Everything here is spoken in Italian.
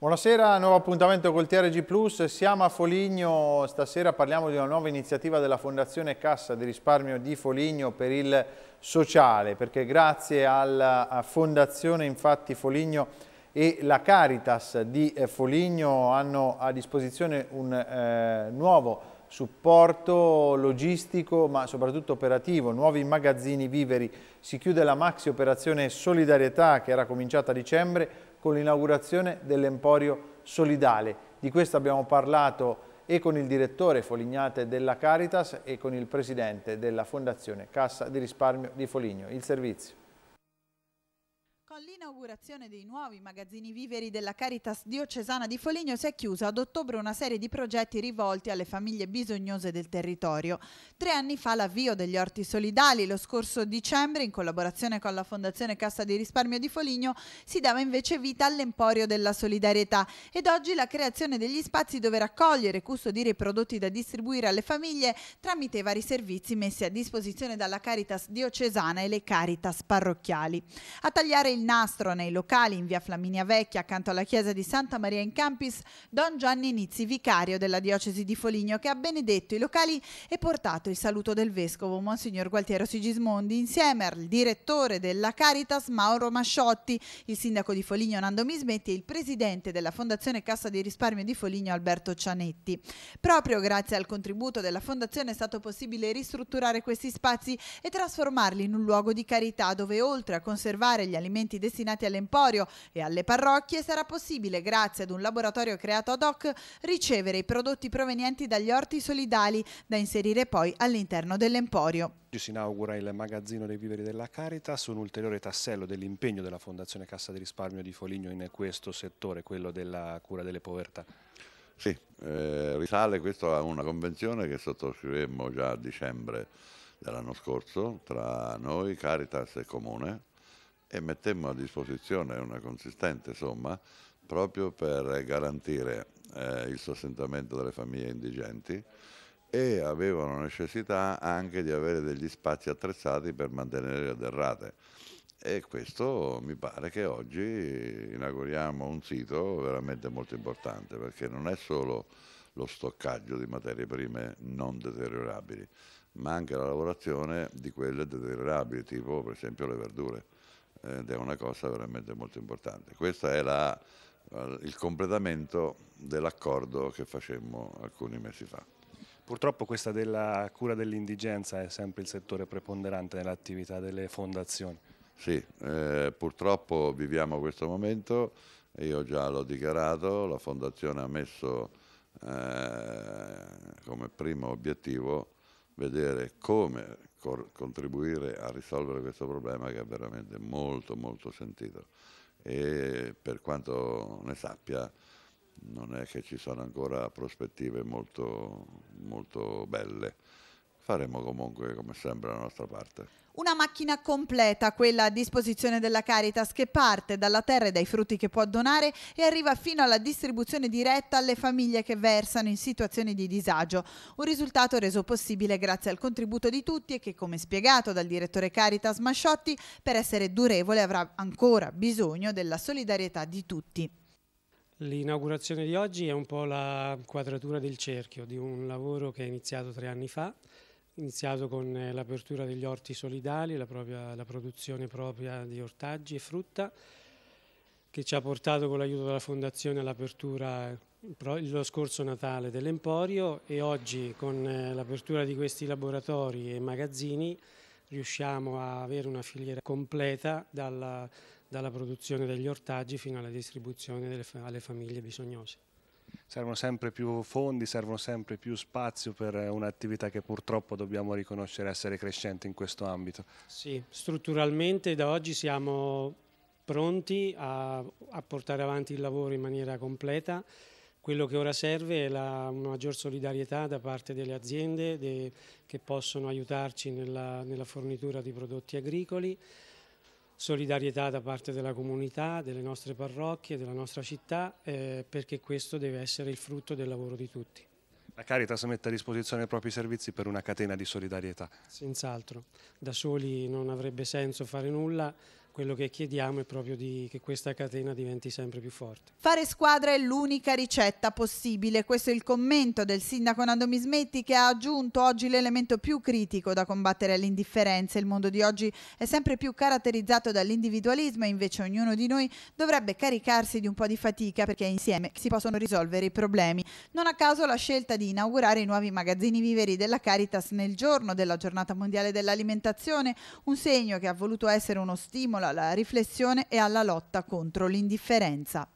Buonasera, nuovo appuntamento col TRG Plus, siamo a Foligno, stasera parliamo di una nuova iniziativa della Fondazione Cassa di risparmio di Foligno per il sociale, perché grazie alla Fondazione infatti Foligno e la Caritas di eh, Foligno hanno a disposizione un eh, nuovo supporto logistico ma soprattutto operativo, nuovi magazzini viveri. Si chiude la maxi operazione Solidarietà che era cominciata a dicembre con l'inaugurazione dell'Emporio Solidale. Di questo abbiamo parlato e con il direttore Folignate della Caritas e con il presidente della Fondazione Cassa di Risparmio di Foligno. Il servizio all'inaugurazione dei nuovi magazzini viveri della Caritas diocesana di Foligno si è chiusa ad ottobre una serie di progetti rivolti alle famiglie bisognose del territorio. Tre anni fa l'avvio degli orti solidali, lo scorso dicembre in collaborazione con la Fondazione Cassa di Risparmio di Foligno si dava invece vita all'Emporio della Solidarietà ed oggi la creazione degli spazi dove raccogliere e custodire i prodotti da distribuire alle famiglie tramite i vari servizi messi a disposizione dalla Caritas diocesana e le Caritas parrocchiali. A tagliare il nastro nei locali in via Flaminia Vecchia accanto alla chiesa di Santa Maria in Campis Don Gianni Nizzi, vicario della diocesi di Foligno, che ha benedetto i locali e portato il saluto del vescovo Monsignor Gualtiero Sigismondi insieme al direttore della Caritas Mauro Masciotti, il sindaco di Foligno Nando Mismetti e il presidente della Fondazione Cassa di Risparmio di Foligno Alberto Cianetti. Proprio grazie al contributo della Fondazione è stato possibile ristrutturare questi spazi e trasformarli in un luogo di carità dove oltre a conservare gli alimenti prodotti destinati all'emporio e alle parrocchie sarà possibile, grazie ad un laboratorio creato ad hoc, ricevere i prodotti provenienti dagli orti solidali da inserire poi all'interno dell'emporio. Oggi si inaugura il magazzino dei viveri della Caritas, un ulteriore tassello dell'impegno della Fondazione Cassa di Risparmio di Foligno in questo settore, quello della cura delle povertà. Sì, eh, risale questo a una convenzione che sottoscrivemmo già a dicembre dell'anno scorso tra noi, Caritas e Comune e mettemmo a disposizione una consistente somma proprio per garantire eh, il sostentamento delle famiglie indigenti e avevano necessità anche di avere degli spazi attrezzati per mantenere le derrate. E questo mi pare che oggi inauguriamo un sito veramente molto importante perché non è solo lo stoccaggio di materie prime non deteriorabili, ma anche la lavorazione di quelle deteriorabili, tipo per esempio le verdure ed è una cosa veramente molto importante. Questo è la, eh, il completamento dell'accordo che facemmo alcuni mesi fa. Purtroppo questa della cura dell'indigenza è sempre il settore preponderante nell'attività delle fondazioni. Sì, eh, purtroppo viviamo questo momento, io già l'ho dichiarato, la fondazione ha messo eh, come primo obiettivo vedere come contribuire a risolvere questo problema che è veramente molto molto sentito e per quanto ne sappia non è che ci sono ancora prospettive molto, molto belle faremo comunque come sempre la nostra parte. Una macchina completa, quella a disposizione della Caritas, che parte dalla terra e dai frutti che può donare e arriva fino alla distribuzione diretta alle famiglie che versano in situazioni di disagio. Un risultato reso possibile grazie al contributo di tutti e che, come spiegato dal direttore Caritas Masciotti, per essere durevole avrà ancora bisogno della solidarietà di tutti. L'inaugurazione di oggi è un po' la quadratura del cerchio di un lavoro che è iniziato tre anni fa iniziato con eh, l'apertura degli orti solidali, la, propria, la, produzione propria di ortaggi e frutta, che ci ha portato con l'aiuto della Fondazione all'apertura lo scorso Natale dell'Emporio e oggi con eh, l'apertura di questi laboratori e magazzini riusciamo a avere una filiera completa dalla, dalla produzione degli ortaggi fino alla distribuzione delle, alle famiglie bisognose servono sempre più fondi, servono sempre più spazio per un'attività che purtroppo dobbiamo riconoscere essere crescente in questo ambito. Sì, strutturalmente da oggi siamo pronti a, a portare avanti il lavoro in maniera completa. Quello che ora serve è la, una maggior solidarietà da parte delle aziende de, che possono aiutarci nella, nella fornitura di prodotti agricoli solidarietà da parte della comunità, delle nostre parrocchie, della nostra città, eh, perché questo deve essere il frutto del lavoro di tutti. La Caritas mette a disposizione i propri servizi per una catena di solidarietà. Senz'altro, da soli non avrebbe senso fare nulla, quello che chiediamo è proprio di, che questa catena diventi sempre più forte. Fare squadra è l'unica ricetta possibile, questo è il commento del sindaco Nando Mismetti che ha aggiunto oggi l'elemento più critico da combattere all'indifferenza. Il mondo di oggi è sempre più caratterizzato dall'individualismo e invece ognuno di noi dovrebbe caricarsi di un po' di fatica perché insieme si possono risolvere i problemi. Non a caso la scelta di inaugurare i nuovi magazzini viveri della Caritas nel giorno della giornata mondiale dell'alimentazione, un segno che ha voluto essere uno stimolo alla riflessione e alla lotta contro l'indifferenza.